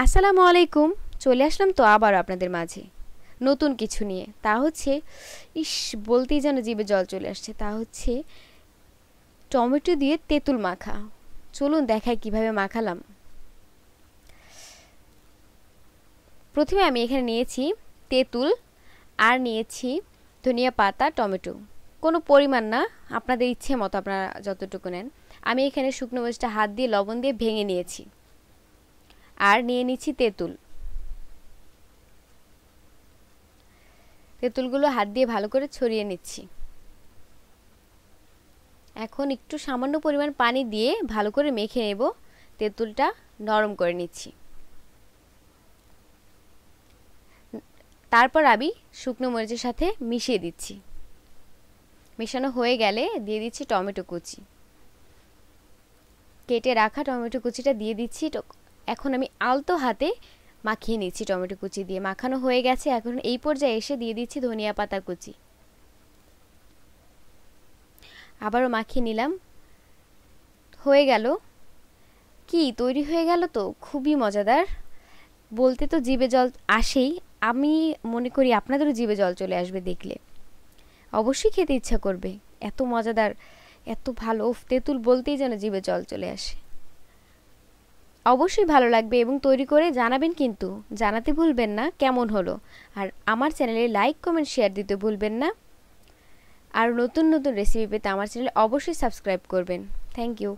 আসসালামু আলাইকুম চলে আসলাম তো আবার আপনাদের মাঝে নতুন কিছু নিয়ে তা হচ্ছে ইস বলতেই যেন জীবে জল চলে আসছে তা হচ্ছে টমেটো দিয়ে তেঁতুল মাখা চলুন দেখায় কিভাবে মাখালাম প্রথমে আমি এখানে নিয়েছি তেঁতুল আর নিয়েছি ধনিয়া পাতা টমেটো কোনো পরিমাণ না আপনাদের ইচ্ছে মতো আপনারা যতটুকু নেন আমি এখানে শুকনো মরিচটা হাত দিয়ে লবণ দিয়ে ভেঙে নিয়েছি আর নিয়ে নিচ্ছি তেঁতুল তেঁতুলগুলো হাত দিয়ে ভালো করে ছড়িয়ে নিচ্ছি এখন একটু সামান্য পরিমাণ পানি দিয়ে ভালো করে মেখে নেব তেঁতুলটা নরম করে নিচ্ছি তারপর আমি শুকনো মরিচের সাথে মিশিয়ে দিচ্ছি মেশানো হয়ে গেলে দিয়ে দিচ্ছি টমেটো কুচি কেটে রাখা টমেটো কুচিটা দিয়ে দিচ্ছি এখন আমি আলতো হাতে মাখিয়ে নিচ্ছি টমেটো কুচি দিয়ে মাখানো হয়ে গেছে এখন এই পর্যায়ে এসে দিয়ে দিচ্ছি ধনিয়া পাতা কুচি আবারও মাখিয়ে নিলাম হয়ে গেল কি তৈরি হয়ে গেল তো খুবই মজাদার বলতে তো জীবে জল আসেই আমি মনে করি আপনাদেরও জীবে জল চলে আসবে দেখলে অবশ্যই খেতে ইচ্ছা করবে এত মজাদার এত ভালো তেঁতুল বলতেই যেন জীবে জল চলে আসে অবশ্যই ভালো লাগবে এবং তৈরি করে জানাবেন কিন্তু জানাতে ভুলবেন না কেমন হলো আর আমার চ্যানেলে লাইক কমেন্ট শেয়ার দিতে ভুলবেন না আর নতুন নতুন রেসিপি পেতে আমার চ্যানেলে অবশ্যই সাবস্ক্রাইব করবেন থ্যাংক ইউ